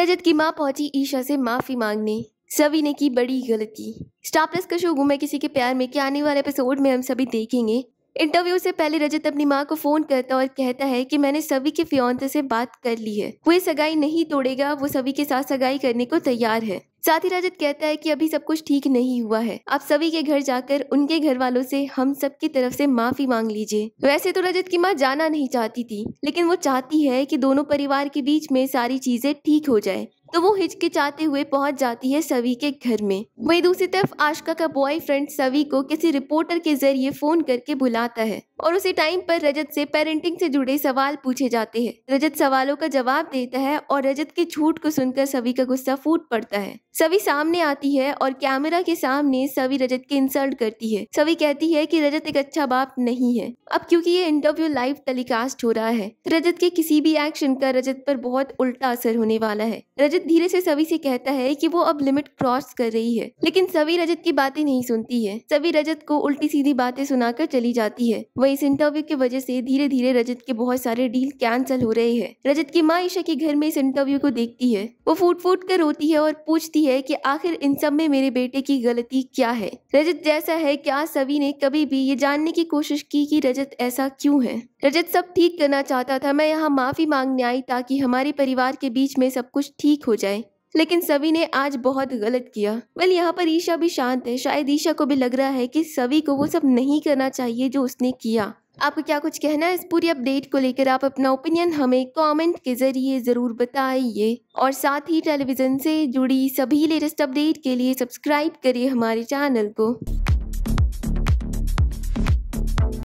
रजत की माँ पहुंची ईशा से माफी मांगने सभी ने की बड़ी गलती स्टापलेस का शो गुमे किसी के प्यार में के आने वाले एपिसोड में हम सभी देखेंगे इंटरव्यू से पहले रजत अपनी माँ को फोन करता और कहता है कि मैंने सभी के फियोनते से बात कर ली है वो सगाई नहीं तोड़ेगा वो सभी के साथ सगाई करने को तैयार है साथ ही रजत कहता है कि अभी सब कुछ ठीक नहीं हुआ है आप सभी के घर जाकर उनके घर वालों से हम सब की तरफ से माफी मांग लीजिए वैसे तो रजत की माँ जाना नहीं चाहती थी लेकिन वो चाहती है कि दोनों परिवार के बीच में सारी चीजें ठीक हो जाए तो वो हिचकिचाते हुए पहुंच जाती है सवी के घर में वहीं दूसरी तरफ आशका का बॉयफ्रेंड सवी को किसी रिपोर्टर के जरिए फोन करके बुलाता है और उसी टाइम पर रजत से पेरेंटिंग से जुड़े सवाल पूछे जाते हैं रजत सवालों का जवाब देता है और रजत की छूट को सुनकर सभी का गुस्सा फूट पड़ता है सभी सामने आती है और कैमरा के सामने सभी रजत की इंसल्ट करती है सभी कहती है कि रजत एक अच्छा बाप नहीं है अब क्योंकि ये इंटरव्यू लाइव टेलीकास्ट हो रहा है तो रजत के किसी भी एक्शन का रजत पर बहुत उल्टा असर होने वाला है रजत धीरे से सभी से कहता है कि वो अब लिमिट क्रॉस कर रही है लेकिन सभी रजत की बातें नहीं सुनती है सभी रजत को उल्टी सीधी बातें सुनाकर चली जाती है वही इस इंटरव्यू की वजह से धीरे धीरे रजत के बहुत सारे डील कैंसिल हो रहे हैं रजत की माँ ईशा के घर में इस इंटरव्यू को देखती है वो फूट फूट कर रोती है और पूछती है की आखिर इन सब में मेरे बेटे की गलती क्या है रजत जैसा है क्या सभी ने कभी भी ये जानने की कोशिश की कि रजत ऐसा क्यों है रजत सब ठीक करना चाहता था मैं यहाँ माफी मांगने आई ताकि हमारे परिवार के बीच में सब कुछ ठीक हो जाए लेकिन सभी ने आज बहुत गलत किया वेल यहाँ पर ईशा भी शांत है शायद ईशा को भी लग रहा है कि सभी को वो सब नहीं करना चाहिए जो उसने किया आपको क्या कुछ कहना है इस पूरी अपडेट को लेकर आप अपना ओपिनियन हमें कमेंट के जरिए ज़रूर बताइए और साथ ही टेलीविज़न से जुड़ी सभी लेटेस्ट अपडेट के लिए सब्सक्राइब करिए हमारे चैनल को